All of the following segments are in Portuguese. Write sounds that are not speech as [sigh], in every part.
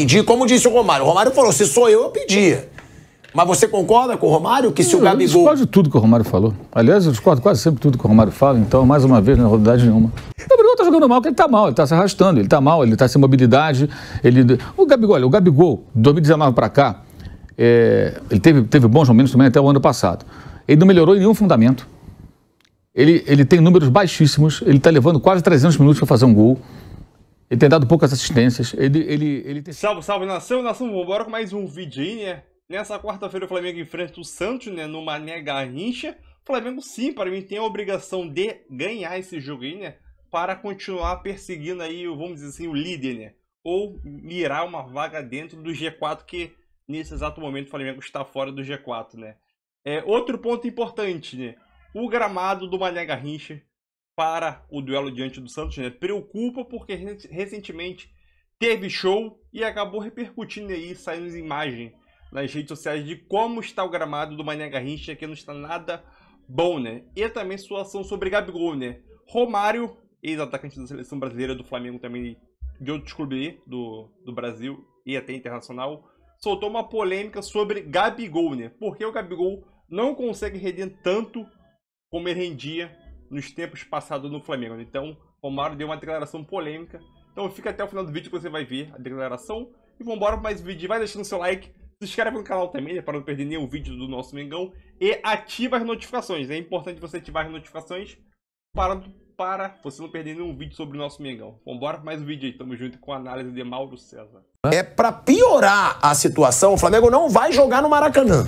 pedir, como disse o Romário. O Romário falou: se sou eu, eu pedia. Mas você concorda com o Romário que se o Gabigol. Eu discordo tudo que o Romário falou. Aliás, eu discordo quase sempre tudo que o Romário fala, então, mais uma vez, na realidade é nenhuma. O Gabigol tá jogando mal porque ele tá mal, ele tá se arrastando, ele tá mal, ele tá sem mobilidade. Ele... O Gabigol, olha, o Gabigol, de 2019 para cá, é... ele teve, teve bons momentos também até o ano passado. Ele não melhorou em nenhum fundamento. Ele, ele tem números baixíssimos, ele tá levando quase 300 minutos para fazer um gol. Ele tem dado poucas assistências. Ele, ele, ele tem... Salve, salve, nação, nação. Vambora com mais um vídeo né? Nessa quarta-feira o Flamengo enfrenta o Santos, né? Numa nega rincha. O Flamengo, sim, para mim, tem a obrigação de ganhar esse jogo aí, né? Para continuar perseguindo aí, vamos dizer assim, o líder, né? Ou mirar uma vaga dentro do G4, que nesse exato momento o Flamengo está fora do G4, né? É, outro ponto importante, né? O gramado do Mané Garrincha para o duelo diante do Santos, né? Preocupa porque recentemente teve show e acabou repercutindo aí, saindo imagem nas redes sociais de como está o gramado do Mané Garrincha, que não está nada bom, né? E também situação sobre Gabigol, né? Romário, ex-atacante da seleção brasileira do Flamengo também, de outros clubes do, do Brasil e até internacional, soltou uma polêmica sobre Gabigol, né? Porque o Gabigol não consegue render tanto como ele rendia nos tempos passados no Flamengo. Então, Romário deu uma declaração polêmica. Então fica até o final do vídeo que você vai ver a declaração. E vambora para mais um vídeo. Vai deixando seu like, se inscreve no canal também, né, para não perder nenhum vídeo do nosso Mengão. E ativa as notificações. É importante você ativar as notificações para, para você não perder nenhum vídeo sobre o nosso Mengão. Vambora para mais um vídeo aí. Tamo junto com a análise de Mauro César. É para piorar a situação, o Flamengo não vai jogar no Maracanã.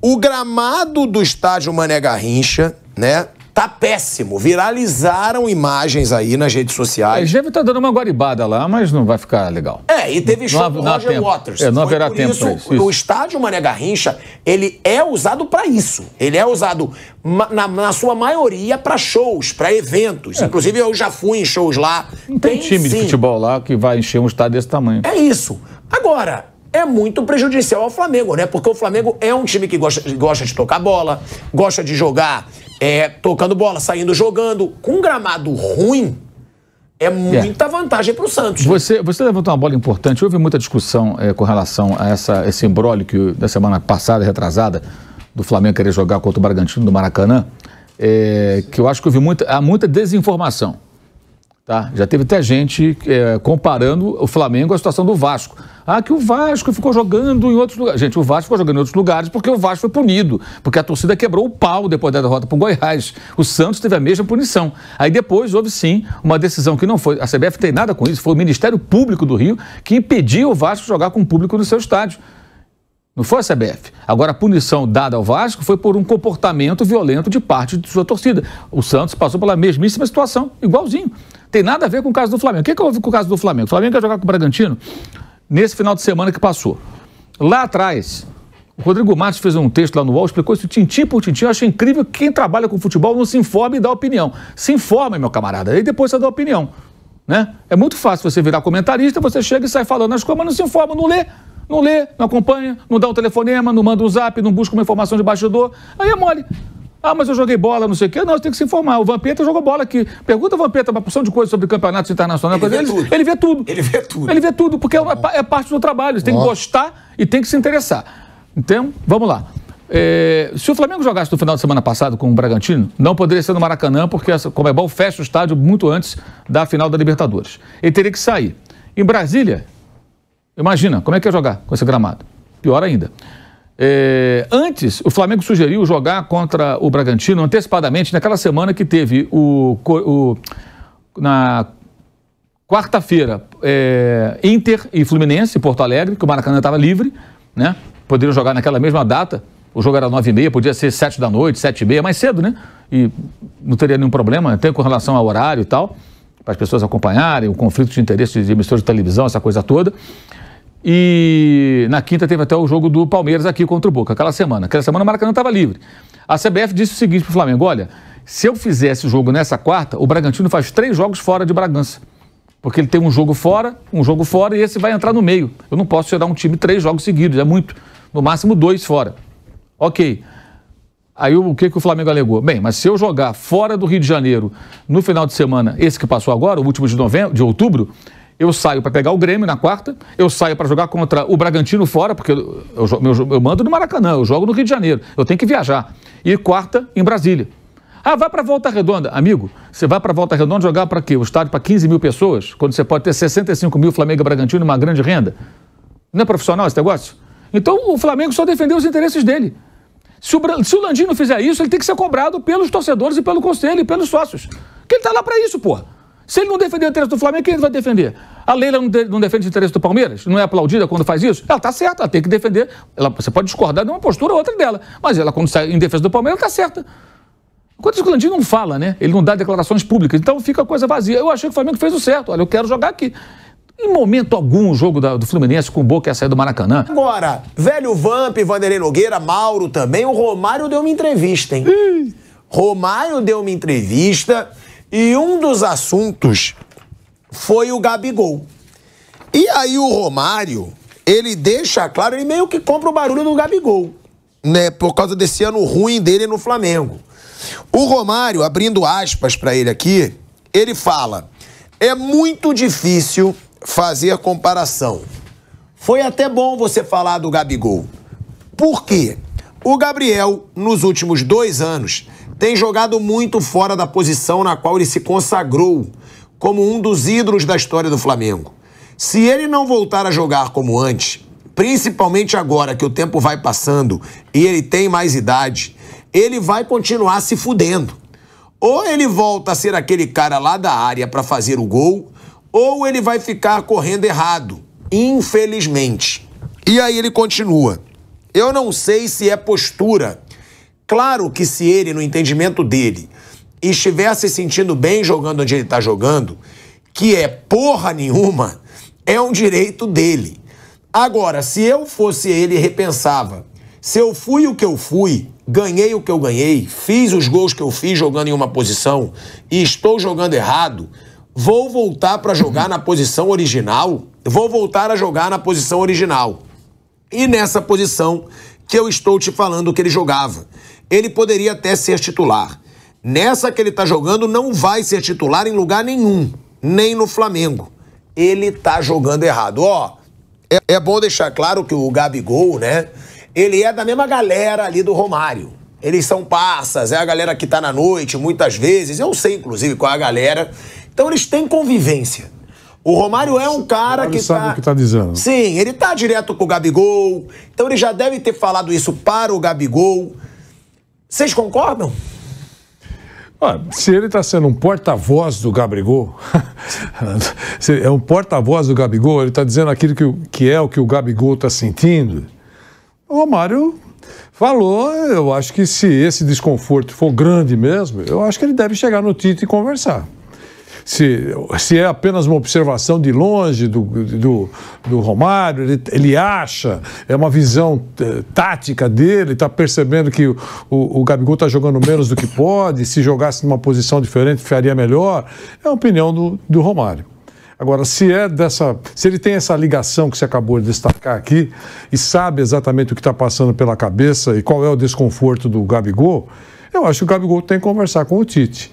O gramado do estádio Mané Garrincha, né? Tá péssimo. Viralizaram imagens aí nas redes sociais. A deve estar dando uma guaribada lá, mas não vai ficar legal. É, e teve show não, do Roger Waters. É, não haverá tempo isso, isso. O estádio Mané Garrincha, ele é usado para isso. Ele é usado, na, na sua maioria, para shows, para eventos. É. Inclusive, eu já fui em shows lá. Não tem, tem time sim. de futebol lá que vai encher um estádio desse tamanho. É isso. Agora, é muito prejudicial ao Flamengo, né? Porque o Flamengo é um time que gosta, gosta de tocar bola, gosta de jogar é, tocando bola, saindo jogando. Com um gramado ruim, é, é. muita é. vantagem para o Santos. Né? Você, você levantou uma bola importante. Houve muita discussão é, com relação a essa, esse embrólio que, da semana passada, retrasada, do Flamengo querer jogar contra o Bragantino do Maracanã, é, que eu acho que houve muita, há muita desinformação. Tá? Já teve até gente é, comparando o Flamengo à situação do Vasco. Ah, que o Vasco ficou jogando em outros lugares. Gente, o Vasco ficou jogando em outros lugares porque o Vasco foi punido, porque a torcida quebrou o pau depois da derrota para o Goiás. O Santos teve a mesma punição. Aí depois houve sim uma decisão que não foi. A CBF tem nada com isso, foi o Ministério Público do Rio que impediu o Vasco jogar com o público no seu estádio. Não foi a CBF. Agora, a punição dada ao Vasco foi por um comportamento violento de parte de sua torcida. O Santos passou pela mesmíssima situação, igualzinho. Tem nada a ver com o caso do Flamengo. O que, que houve com o caso do Flamengo? O Flamengo quer jogar com o Bragantino nesse final de semana que passou. Lá atrás, o Rodrigo Matos fez um texto lá no UOL, explicou isso tintim por tintim. Eu acho incrível que quem trabalha com futebol não se informe e dá opinião. Se informe, meu camarada, aí depois você dá opinião. Né? É muito fácil você virar comentarista, você chega e sai falando as coisas, mas não se informa, não lê. Não lê, não acompanha, não dá um telefonema, não manda um zap, não busca uma informação de bastidor. Aí é mole. Ah, mas eu joguei bola, não sei o quê. Não, você tem que se informar. O Vampeta jogou bola aqui. Pergunta o Vampeta uma porção de coisa sobre campeonatos internacionais. Ele, vê, ele, tudo. ele vê tudo. Ele vê tudo. Ele vê tudo, porque é, é parte do trabalho. Você tem que gostar e tem que se interessar. Então, vamos lá. É, se o Flamengo jogasse no final de semana passado com o Bragantino, não poderia ser no Maracanã, porque é bom, fecha o estádio muito antes da final da Libertadores. Ele teria que sair. Em Brasília, imagina, como é que ia jogar com esse gramado? Pior ainda. É, antes, o Flamengo sugeriu jogar contra o Bragantino antecipadamente naquela semana que teve o, o na quarta-feira é, Inter e Fluminense, Porto Alegre, que o Maracanã estava livre, né? Poderiam jogar naquela mesma data. O jogo era nove e meia, podia ser sete da noite, sete e meia, mais cedo, né? E não teria nenhum problema, até com relação ao horário e tal, para as pessoas acompanharem, o conflito de interesse de emissores de televisão, essa coisa toda. E na quinta teve até o jogo do Palmeiras aqui contra o Boca, aquela semana. Aquela semana o Maracanã estava livre. A CBF disse o seguinte para o Flamengo: olha, se eu fizesse o jogo nessa quarta, o Bragantino faz três jogos fora de Bragança. Porque ele tem um jogo fora, um jogo fora e esse vai entrar no meio. Eu não posso tirar um time três jogos seguidos, é muito. No máximo dois fora. Ok. Aí o que, que o Flamengo alegou? Bem, mas se eu jogar fora do Rio de Janeiro no final de semana, esse que passou agora, o último de, novembro, de outubro, eu saio para pegar o Grêmio na quarta, eu saio para jogar contra o Bragantino fora, porque eu, eu, eu, eu, mando no Maracanã, eu jogo no Rio de Janeiro, eu tenho que viajar. E quarta, em Brasília. Ah, vai para Volta Redonda. Amigo, você vai para Volta Redonda jogar para quê? O estádio para 15 mil pessoas, quando você pode ter 65 mil Flamengo e Bragantino, uma grande renda? Não é profissional esse negócio? Então o Flamengo só defendeu os interesses dele. Se o, se o Landino fizer isso, ele tem que ser cobrado pelos torcedores e pelo conselho e pelos sócios. Porque ele está lá para isso, porra. Se ele não defender o interesse do Flamengo, quem ele vai defender? A Leila não, de, não defende o interesse do Palmeiras? Não é aplaudida quando faz isso? Ela está certa, ela tem que defender. Ela, você pode discordar de uma postura ou outra dela, mas ela, quando sai em defesa do Palmeiras, está certa. Enquanto o Landinho não fala, né? Ele não dá declarações públicas, então fica a coisa vazia. Eu achei que o Flamengo fez o certo. Olha, eu quero jogar aqui. Em momento algum, o jogo da, do Fluminense com o Boca ia sair do Maracanã. Agora, velho Vamp, Vanderlei Nogueira, Mauro também, o Romário deu uma entrevista, hein? Romário deu uma entrevista e um dos assuntos foi o Gabigol. E aí o Romário, ele deixa claro, ele meio que compra o barulho do Gabigol, né? Por causa desse ano ruim dele no Flamengo. O Romário, abrindo aspas para ele aqui, ele fala: é muito difícil fazer comparação. Foi até bom você falar do Gabigol. Por quê? O Gabriel, nos últimos dois anos, tem jogado muito fora da posição na qual ele se consagrou, como um dos ídolos da história do Flamengo. Se ele não voltar a jogar como antes, principalmente agora que o tempo vai passando e ele tem mais idade, ele vai continuar se fudendo. Ou ele volta a ser aquele cara lá da área para fazer o gol, ou ele vai ficar correndo errado, infelizmente. E aí ele continua. Eu não sei se é postura Claro que se ele, no entendimento dele, estiver se sentindo bem jogando onde ele está jogando, que é porra nenhuma, é um direito dele. Agora, se eu fosse ele, repensava. Se eu fui o que eu fui, ganhei o que eu ganhei, fiz os gols que eu fiz jogando em uma posição e estou jogando errado, vou voltar para jogar na posição original? Vou voltar a jogar na posição original. E nessa posição que eu estou te falando que ele jogava ele poderia até ser titular. Nessa que ele está jogando, não vai ser titular em lugar nenhum, nem no Flamengo. Ele está jogando errado. Ó, é, é bom deixar claro que o Gabigol, né? Ele é da mesma galera ali do Romário. Eles são passas, é a galera que tá na noite muitas vezes. Eu sei, inclusive, qual é a galera. Então eles têm convivência. O Romário é um cara que sabe tá... o que tá dizendo. Sim, ele tá direto com o Gabigol. Então ele já deve ter falado isso para o Gabigol. Vocês concordam? se ele está sendo um porta-voz do Gabigol, [laughs] é um porta-voz do Gabigol, ele está dizendo aquilo que, que é o que o Gabigol está sentindo. O Romário falou, eu acho que se esse desconforto for grande mesmo, eu acho que ele deve chegar no Tite e conversar se, se é apenas uma observação de longe do, do, do Romário, ele, ele acha, é uma visão eh, tática dele, está percebendo que o, o, o Gabigol está jogando menos do que pode, se jogasse numa posição diferente faria melhor. É a opinião do, do Romário. Agora, se é dessa, se ele tem essa ligação que você acabou de destacar aqui e sabe exatamente o que está passando pela cabeça e qual é o desconforto do Gabigol, eu acho que o Gabigol tem que conversar com o Tite.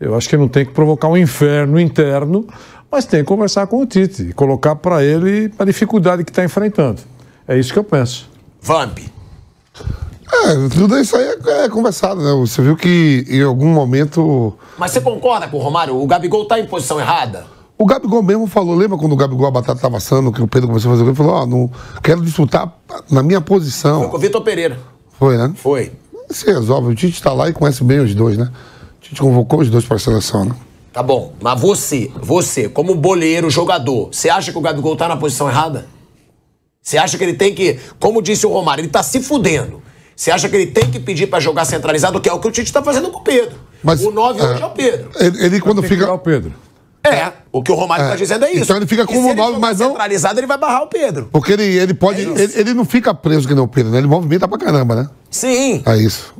Eu acho que não tem que provocar um inferno interno, mas tem que conversar com o Tite e colocar para ele a dificuldade que está enfrentando. É isso que eu penso. Vamp. É, tudo isso aí é, é conversado, né? Você viu que em algum momento. Mas você concorda com o Romário? O Gabigol está em posição errada? O Gabigol mesmo falou, lembra quando o Gabigol a batata estava assando, que o Pedro começou a fazer gol, ele falou, ó, oh, não quero disputar na minha posição. Foi com o Vitor Pereira. Foi, né? Foi. Você resolve, o Tite está lá e conhece bem os dois, né? gente convocou os dois para a seleção, né? Tá bom, mas você, você, como boleiro, jogador, você acha que o Gabigol tá na posição errada? Você acha que ele tem que, como disse o Romário, ele tá se fudendo. Você acha que ele tem que pedir para jogar centralizado, que é o que o Tite tá fazendo com o Pedro. Mas, o 9 é, hoje é o Pedro. Ele, ele quando fica... o Pedro. É, o que o Romário está é, dizendo é então isso. Então ele fica com o 9, mas não. centralizado, ele vai barrar o Pedro. Porque ele, ele pode. É ele, ele, não fica preso que nem o Pedro, né? Ele movimenta pra caramba, né? Sim. É isso.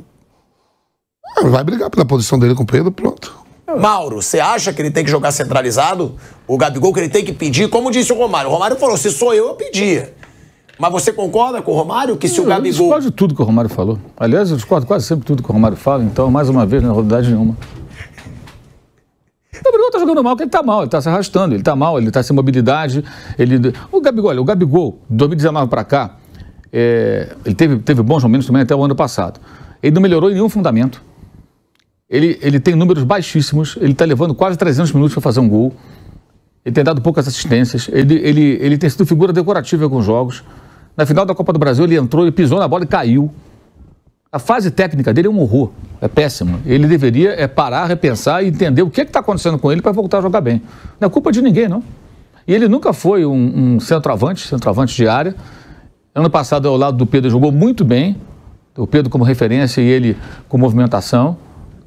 Vai brigar pela posição dele com o Pedro, pronto. Mauro, você acha que ele tem que jogar centralizado? O Gabigol que ele tem que pedir, como disse o Romário. O Romário falou: se sou eu, eu pedia. Mas você concorda com o Romário que se eu, o Gabigol. Eu discordo de tudo que o Romário falou. Aliás, eu discordo quase sempre tudo que o Romário fala, então, mais uma vez, não é novidade nenhuma. O Gabigol tá jogando mal, porque ele tá mal, ele tá se arrastando, ele tá mal, ele tá sem mobilidade. Ele... O Gabigol, olha, o Gabigol, de 2019 para cá, é... ele teve, teve bons momentos também até o ano passado. Ele não melhorou em nenhum fundamento. Ele, ele tem números baixíssimos, ele está levando quase 300 minutos para fazer um gol. Ele tem dado poucas assistências, ele, ele, ele tem sido figura decorativa em alguns jogos. Na final da Copa do Brasil, ele entrou, ele pisou na bola e caiu. A fase técnica dele é um horror, é péssimo. Ele deveria é, parar, repensar e entender o que é está acontecendo com ele para voltar a jogar bem. Não é culpa de ninguém, não. E ele nunca foi um, um, centroavante, centroavante de área. Ano passado, ao lado do Pedro, jogou muito bem. O Pedro como referência e ele com movimentação.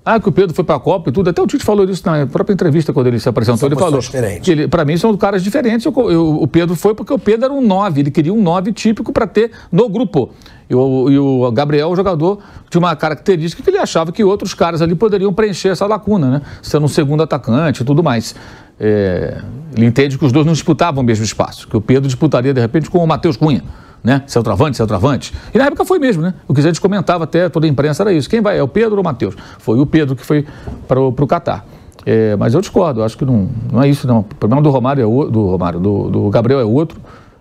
Ah, que o Pedro foi para a Copa e tudo. Até o Tite falou isso na própria entrevista quando ele se apresentou. Ele falou diferentes. que para mim são caras diferentes. Eu, eu, o Pedro foi porque o Pedro era um 9. Ele queria um 9 típico para ter no grupo. E o, e o, Gabriel, o jogador, tinha uma característica que ele achava que outros caras ali poderiam preencher essa lacuna, né? Sendo um segundo atacante e tudo mais. É, ele entende que os dois não disputavam o mesmo espaço. Que o Pedro disputaria, de repente, com o Matheus Cunha né? Centroavante, centroavante. E na época foi mesmo, né? O que a gente comentava até, toda a imprensa era isso. Quem vai? É o Pedro ou o Matheus? Foi o Pedro que foi para o Catar. É, mas eu discordo, acho que não, não é isso, não. O problema do Romário é o, do Romário, do, do Gabriel é outro.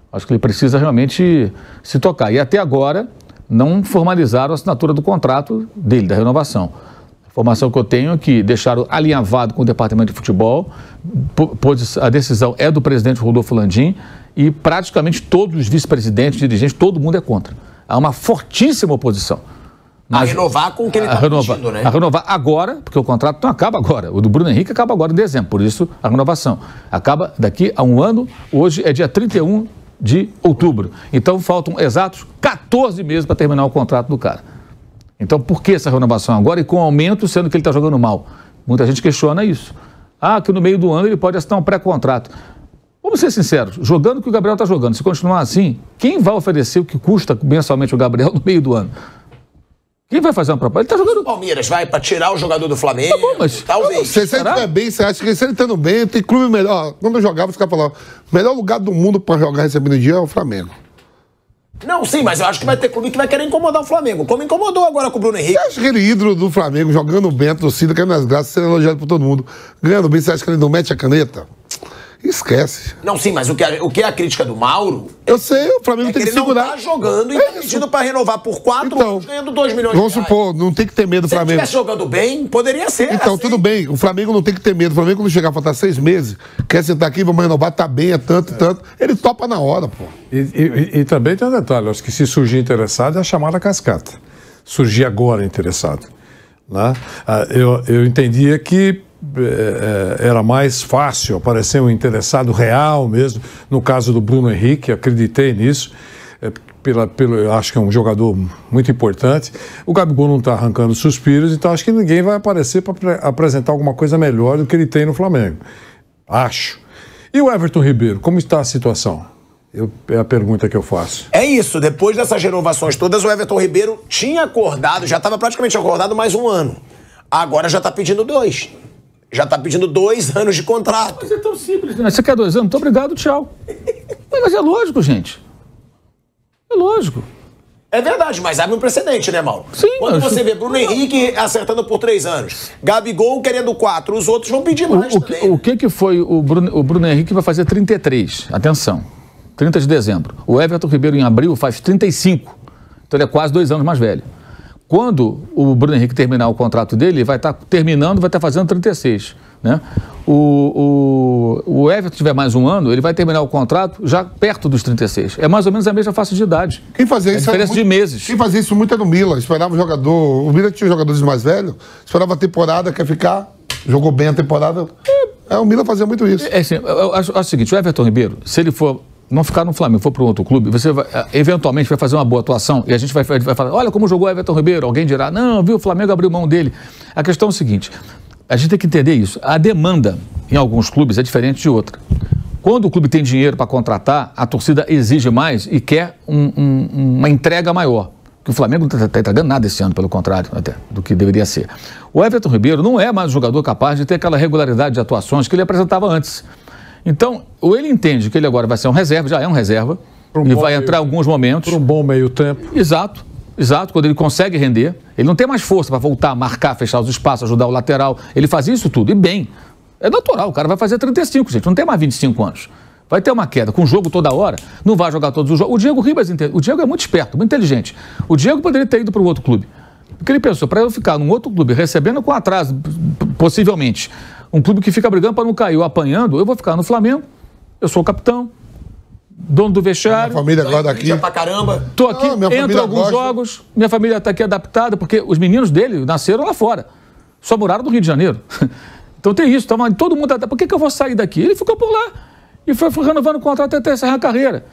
Acho que ele precisa realmente se tocar. E até agora não formalizaram a assinatura do contrato dele, da renovação informação que eu tenho é que deixaram alinhavado com o departamento de futebol. A decisão é do presidente Rodolfo Landim e praticamente todos os vice-presidentes, dirigentes, todo mundo é contra. Há uma fortíssima oposição. Mas, a renovar com o que ele está pedindo, né? A renovar agora, porque o contrato não acaba agora. O do Bruno Henrique acaba agora em dezembro, por isso a renovação. Acaba daqui a um ano, hoje é dia 31 de outubro. Então faltam exatos 14 meses para terminar o contrato do cara. Então por que essa renovação agora e com aumento, sendo que ele está jogando mal? Muita gente questiona isso. Ah, que no meio do ano ele pode assinar um pré-contrato. Vamos ser sinceros, jogando o que o Gabriel está jogando, se continuar assim, quem vai oferecer o que custa mensalmente o Gabriel [laughs] no meio do ano? Quem vai fazer uma proposta? Ele está jogando. O Palmeiras vai para tirar o jogador do Flamengo. Tá bom, mas talvez. Se ele estiver tá bem, você acha que se ele estando tá bem, tem clube melhor. Quando eu jogava, os caras falavam: melhor lugar do mundo para jogar recebendo dinheiro é o Flamengo. Não, sim, mas eu acho que vai ter clube que vai querer incomodar o Flamengo, como incomodou agora com o Bruno Henrique. Você acha que aquele é ídolo do Flamengo, jogando bem, torcida, caindo nas graças, sendo elogiado por todo mundo, ganhando bem, você acha que ele não mete a caneta? Esquece. Não, sim, mas o que, é, o que é a crítica do Mauro? Eu sei, o Flamengo é tem que, que segurar. Ele não tá jogando e é tá pedindo para renovar por quatro então, ganhando 2 milhões vamos de Vamos supor, não tem que ter medo do Flamengo. Se estivesse jogando bem, poderia ser. Então, assim. tudo bem, o Flamengo não tem que ter medo. O Flamengo, quando chegar a faltar seis meses, quer sentar aqui, vamos renovar, tá bem, é tanto, é. tanto. Ele topa na hora, pô. E, e, e também tem um detalhe: acho que se surgir interessado, é a chamada cascata. Surgir agora interessado. Né? Ah, eu, eu entendia que é, é, era mais fácil aparecer um interessado real mesmo. No caso do Bruno Henrique, acreditei nisso. É, pela, pela, acho que é um jogador muito importante. O Gabigol não está arrancando suspiros, então acho que ninguém vai aparecer para apresentar alguma coisa melhor do que ele tem no Flamengo. Acho. E o Everton Ribeiro, como está a situação? Eu, é a pergunta que eu faço. É isso. Depois dessas renovações todas, o Everton Ribeiro tinha acordado, já estava praticamente acordado mais um ano. Agora já está pedindo dois já está pedindo dois anos de contrato. Mas é tão simples, né? Você quer dois anos? Muito obrigado, tchau. mas é lógico, gente. É lógico. É verdade, mas abre um precedente, né, Mauro? Sim. Quando você vê Bruno Henrique acertando por três anos, Gabigol querendo quatro, os outros vão pedir mais o, o Que, né? O que, que foi o Bruno, o Bruno Henrique vai fazer 33, atenção, 30 de dezembro. O Everton Ribeiro, em abril, faz 35. Então ele é quase dois anos mais velho quando o Bruno Henrique terminar o contrato dele, ele vai estar tá terminando, vai estar tá fazendo 36. Né? O, o, o Everton tiver mais um ano, ele vai terminar o contrato já perto dos 36. É mais ou menos a mesma faixa de idade. Quem fazia é isso diferença muito, de meses. Quem fazia isso muito era o Mila. Esperava o jogador. O Mila tinha jogadores mais velhos, esperava a temporada, quer ficar, jogou bem a temporada. É, o Mila fazia muito isso. É, é assim, eu eu o seguinte: o Everton Ribeiro, se ele for não ficar no Flamengo, for para um outro clube, você vai, eh, eventualmente vai fazer uma boa atuação e a gente vai, vai falar, olha como jogou Everton Ribeiro, alguém dirá, não, viu, o Flamengo abriu mão dele. A questão é o seguinte, a gente tem que entender isso, a demanda em alguns clubes é diferente de outra. Quando o clube tem dinheiro para contratar, a torcida exige mais e quer um, um, uma entrega maior. Que o Flamengo não está tá entregando nada esse ano, pelo contrário, até, do que deveria ser. O Everton Ribeiro não é mais um jogador capaz de ter aquela regularidade de atuações que ele apresentava antes. Então, ou ele entende que ele agora vai ser um reserva, já é um reserva, um vai meio, entrar em alguns momentos. Por um bom meio tempo. Exato, exato. Quando ele consegue render, ele não tem mais força para voltar, marcar, fechar os espaços, ajudar o lateral. Ele faz isso tudo, e bem. É natural, o cara vai fazer 35, gente, não tem mais 25 anos. Vai ter uma queda com o jogo toda hora, não vai jogar todos os jogos. O Diego Ribas, o Diego é muito esperto, muito inteligente. O Diego poderia ter ido para um outro clube. Porque ele pensou, para eu ficar num outro clube recebendo com atraso, possivelmente, um clube que fica brigando para não cair, eu apanhando, eu vou ficar no Flamengo. Eu sou o capitão, dono do vestiário. Minha família agora aqui. Pra caramba. Tô aqui, ah, não, entro alguns gosta. jogos, minha família está aqui adaptada, porque os meninos dele nasceram lá fora. Só moraram no Rio de Janeiro. [laughs] então tem isso, tava, tá todo mundo. Por que, que eu vou sair daqui? Ele ficou por lá. E foi, foi renovando o contrato até encerrar a carreira.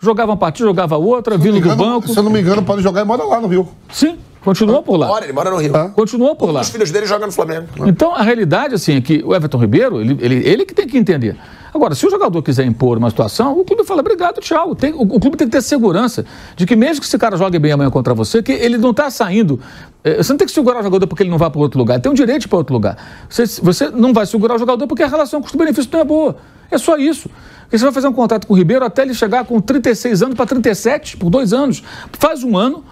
Jogava uma partida, jogava outra, vindo do banco. Se eu não me engano, pode jogar e mora lá no Rio. Sim. Continua por lá. Mora, ele mora no Rio. Ah. Continua por lá. Os filhos dele jogam no Flamengo. Então, a realidade, assim, é que o Everton Ribeiro, ele, ele, ele que tem que entender. Agora, se o jogador quiser impor uma situação, o clube fala, obrigado, tchau. Tem, o, o, clube tem que ter segurança de que mesmo que esse cara jogue bem amanhã contra você, que ele não está saindo. É, você não tem que segurar o jogador porque ele não vai para outro lugar. Tem um direito para outro lugar. Você, você não vai segurar o jogador porque a relação custo-benefício não é boa. É só isso. Porque você vai fazer um contrato com o Ribeiro até ele chegar com 36 anos para 37, por dois anos. Faz um ano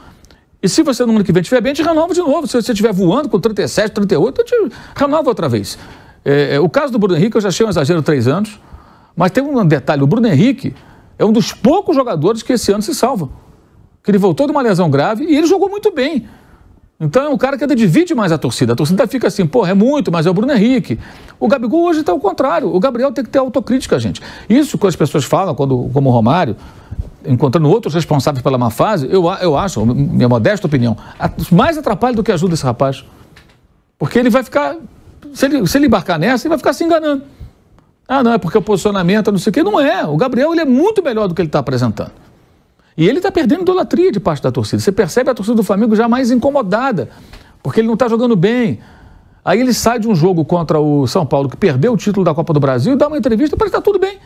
e se você no ano que vem estiver bem, te renova de novo. Se você estiver voando com 37, 38, a renova outra vez. É, é, o caso do Bruno Henrique, eu já achei um exagero três anos, mas tem um detalhe: o Bruno Henrique é um dos poucos jogadores que esse ano se salva. Que ele voltou de uma lesão grave e ele jogou muito bem. Então é um cara que ainda divide mais a torcida. A torcida fica assim, porra, é muito, mas é o Bruno Henrique. O Gabigol hoje está o contrário. O Gabriel tem que ter autocrítica, gente. Isso que as pessoas falam, quando, como o Romário, encontrando outros responsáveis pela má fase, eu, eu acho, minha modesta opinião, mais atrapalha do que ajuda esse rapaz. Porque ele vai ficar, se ele, se ele embarcar nessa, ele vai ficar se enganando. Ah, não, é porque o posicionamento, não sei o quê. Não é. O Gabriel ele é muito melhor do que ele está apresentando. E ele está perdendo idolatria de parte da torcida. Você percebe a torcida do Flamengo já mais incomodada, porque ele não está jogando bem. Aí ele sai de um jogo contra o São Paulo, que perdeu o título da Copa do Brasil, e dá uma entrevista para estar está tudo bem.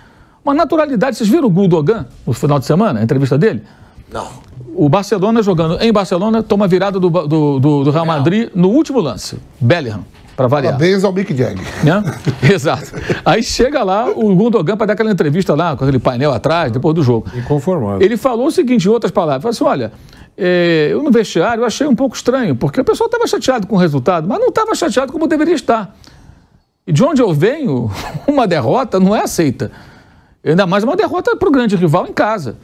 Uma naturalidade. Vocês viram o Gundogan no final de semana, a entrevista dele? Não. O Barcelona jogando em Barcelona toma a virada do, do, do, do Real Madrid no último lance. Bellingham para variar. Parabéns ao Mick Jagger. Né? [laughs] Exato. Aí chega lá o Gundogan para dar aquela entrevista lá, com aquele painel atrás, depois do jogo. Inconformado. Ele falou o seguinte, em outras palavras, falou assim, olha, é, eu no vestiário achei um pouco estranho, porque o pessoal estava chateado com o resultado, mas não estava chateado como deveria estar. E de onde eu venho, [laughs] uma derrota não é aceita. Ainda mais uma derrota para o grande rival em casa.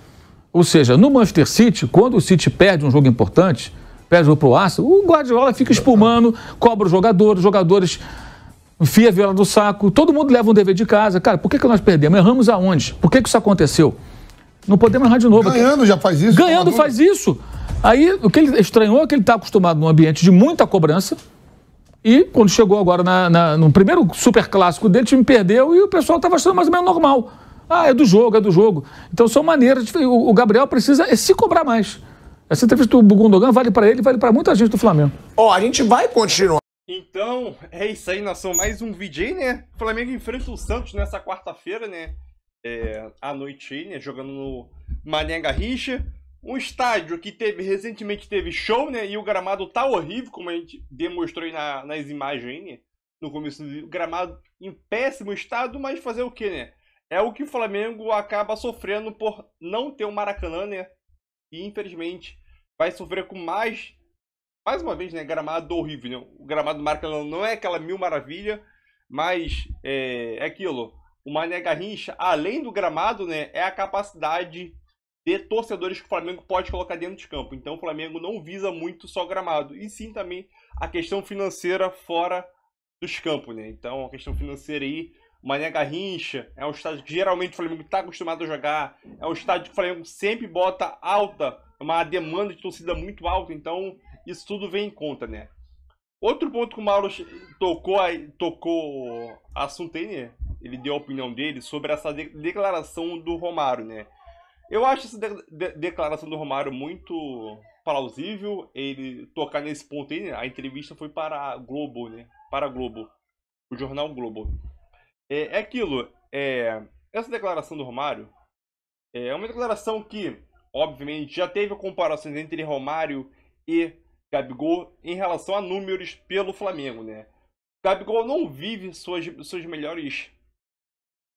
Ou seja, no Manchester City, quando o City perde um jogo importante, perde o pro Arsenal, o Guardiola fica espumando, cobra os jogadores, os jogadores enfia a viola no saco, todo mundo leva um dever de casa. Cara, por que, que nós perdemos? Erramos aonde? Por que, que isso aconteceu? Não podemos errar de novo. Ganhando já faz isso. Ganhando faz isso. Aí o que ele estranhou é que ele está acostumado num ambiente de muita cobrança. E quando chegou agora na, na, no primeiro super clássico dele, o time perdeu e o pessoal estava achando mais ou menos normal. Ah, é do jogo, é do jogo. Então são maneiras. De, o, Gabriel precisa se cobrar mais. Essa entrevista do Gundogan vale para ele, vale para muita gente do Flamengo. Ó, oh, a gente vai continuar. Então, é isso aí, nação. Mais um VJ, né? O Flamengo enfrenta o Santos nessa quarta-feira, né? É, à noite aí, né? Jogando no Mané Garrincha. Um estádio que teve recentemente teve show, né? E o gramado tá horrível, como a gente demonstrou aí na, nas imagens aí, né? No começo do gramado em péssimo estado, mas fazer o quê, né? é o que o Flamengo acaba sofrendo por não ter o um Maracanã, né? E infelizmente vai sofrer com mais. Mais uma vez, né? Gramado horrível. Né? O gramado do Maracanã não é aquela mil maravilha, mas é, é aquilo. O Mané Garrincha, além do gramado, né? É a capacidade de torcedores que o Flamengo pode colocar dentro de campo. Então o Flamengo não visa muito só gramado, e sim também a questão financeira fora dos campos, né? Então a questão financeira aí Mané Garrincha, é um estádio que geralmente o Flamengo está acostumado a jogar, é um estádio que o Flamengo sempre bota alta, é uma demanda de torcida muito alta, então isso tudo vem em conta, né? Outro ponto que o Mauro tocou, tocou assunto aí, né? Ele deu a opinião dele sobre essa de declaração do Romário, né? Eu acho essa de de declaração do Romário muito plausível ele tocar nesse ponto aí, né? A entrevista foi para a Globo, né? Para a Globo, o jornal Globo. É, é aquilo, é, essa declaração do Romário é, é uma declaração que, obviamente, já teve comparações entre Romário e Gabigol em relação a números pelo Flamengo, né? Gabigol não vive suas, seus melhores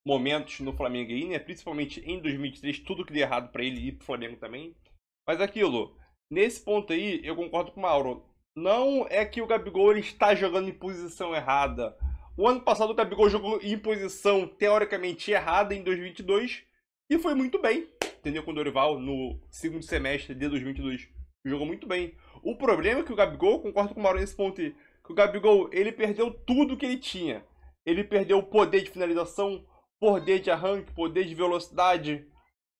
momentos no Flamengo aí, né? Principalmente em 2003, tudo que deu errado para ele e pro Flamengo também. Mas aquilo, nesse ponto aí, eu concordo com o Mauro. Não é que o Gabigol está jogando em posição errada o ano passado o Gabigol jogou em posição teoricamente errada em 2022 e foi muito bem, entendeu? Com o Dorival no segundo semestre de 2022. Jogou muito bem. O problema é que o Gabigol, concordo com o Mauro nesse ponto, aí, que o Gabigol ele perdeu tudo que ele tinha. Ele perdeu o poder de finalização, poder de arranque, poder de velocidade,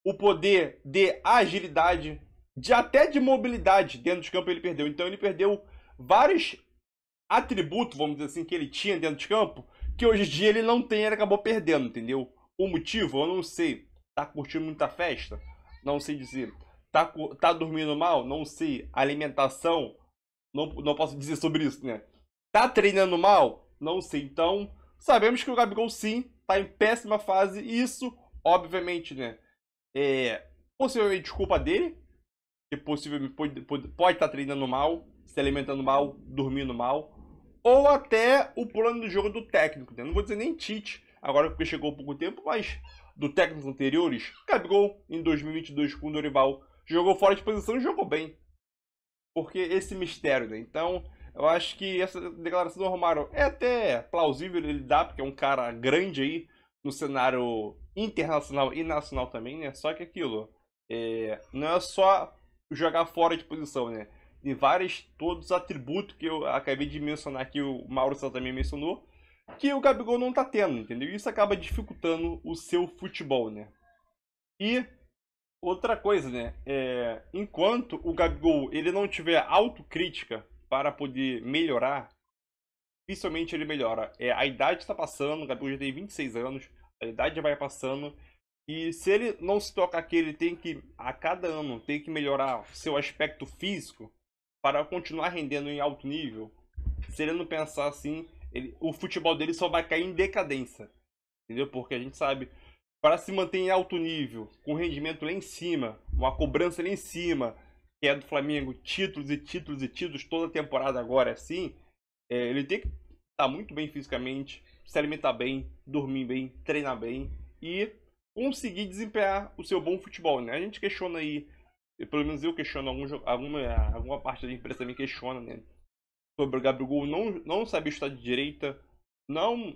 o poder de agilidade, de até de mobilidade dentro de campo ele perdeu. Então ele perdeu vários atributo, vamos dizer assim, que ele tinha dentro de campo, que hoje em dia ele não tem, ele acabou perdendo, entendeu? O motivo, eu não sei. Tá curtindo muita festa? Não sei dizer. Tá, tá dormindo mal? Não sei. Alimentação? Não, não posso dizer sobre isso, né? Tá treinando mal? Não sei. Então, sabemos que o Gabigol sim tá em péssima fase e isso, obviamente, né? É, possivelmente culpa dele, que possivelmente pode, pode, pode estar tá treinando mal, se alimentando mal, dormindo mal ou até o plano do jogo do técnico. Né? Não vou dizer nem Tite, agora porque chegou pouco tempo, mas do técnico anteriores. Gabigol, em 2022 com o Dorival, jogou fora de posição e jogou bem. Porque esse mistério, né? Então, eu acho que essa declaração do Romário é até plausível ele dá, porque é um cara grande aí no cenário internacional e nacional também, né? Só que é aquilo é, não é só jogar fora de posição, né? em vários todos os atributos que eu acabei de mencionar que o Mauro também mencionou, que o Gabigol não tá tendo, entendeu? Isso acaba dificultando o seu futebol, né? E outra coisa, né? É, enquanto o Gabigol ele não tiver autocrítica para poder melhorar, dificilmente ele melhora. É, a idade está passando, o Gabigol já tem 26 anos, a idade vai passando. E se ele não se tocar que ele tem que, a cada ano, tem que melhorar seu aspecto físico, para continuar rendendo em alto nível, se ele não pensar assim, ele, o futebol dele só vai cair em decadência. Entendeu? Porque a gente sabe, para se manter em alto nível, com rendimento lá em cima, uma cobrança lá em cima, que é do Flamengo, títulos e títulos e títulos toda temporada agora é assim, é, ele tem que estar tá muito bem fisicamente, se alimentar bem, dormir bem, treinar bem e conseguir desempenhar o seu bom futebol, né? A gente questiona aí e pelo menos eu questiono algum, alguma, alguma parte da imprensa me questiona, né? Sobre o Gabigol não, não saber estar de direita, não,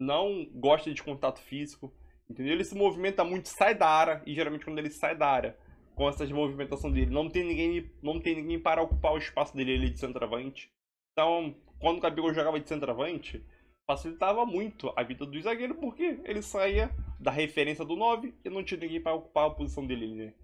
não gosta de contato físico, entendeu? Ele se movimenta muito, sai da área, e geralmente quando ele sai da área, com essas movimentações dele, não tem ninguém, não tem ninguém para ocupar o espaço dele ali é de centroavante. Então, quando o Gabigol jogava de centroavante, facilitava muito a vida do zagueiro, porque ele saía da referência do 9 e não tinha ninguém para ocupar a posição dele, né?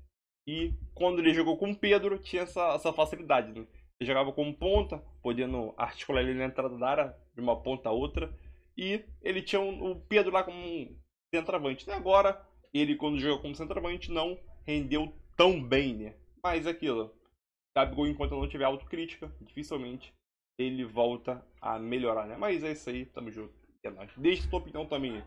E quando ele jogou com o Pedro, tinha essa, essa facilidade, né? Ele jogava como ponta, podendo articular ele na entrada da área, de uma ponta a outra. E ele tinha um, o Pedro lá como um centroavante. E agora, ele quando jogou como centroavante, não rendeu tão bem, né? Mas aquilo, Gabigol, enquanto não tiver autocrítica, dificilmente ele volta a melhorar, né? Mas é isso aí, tamo junto. É nóis. deixa sua opinião também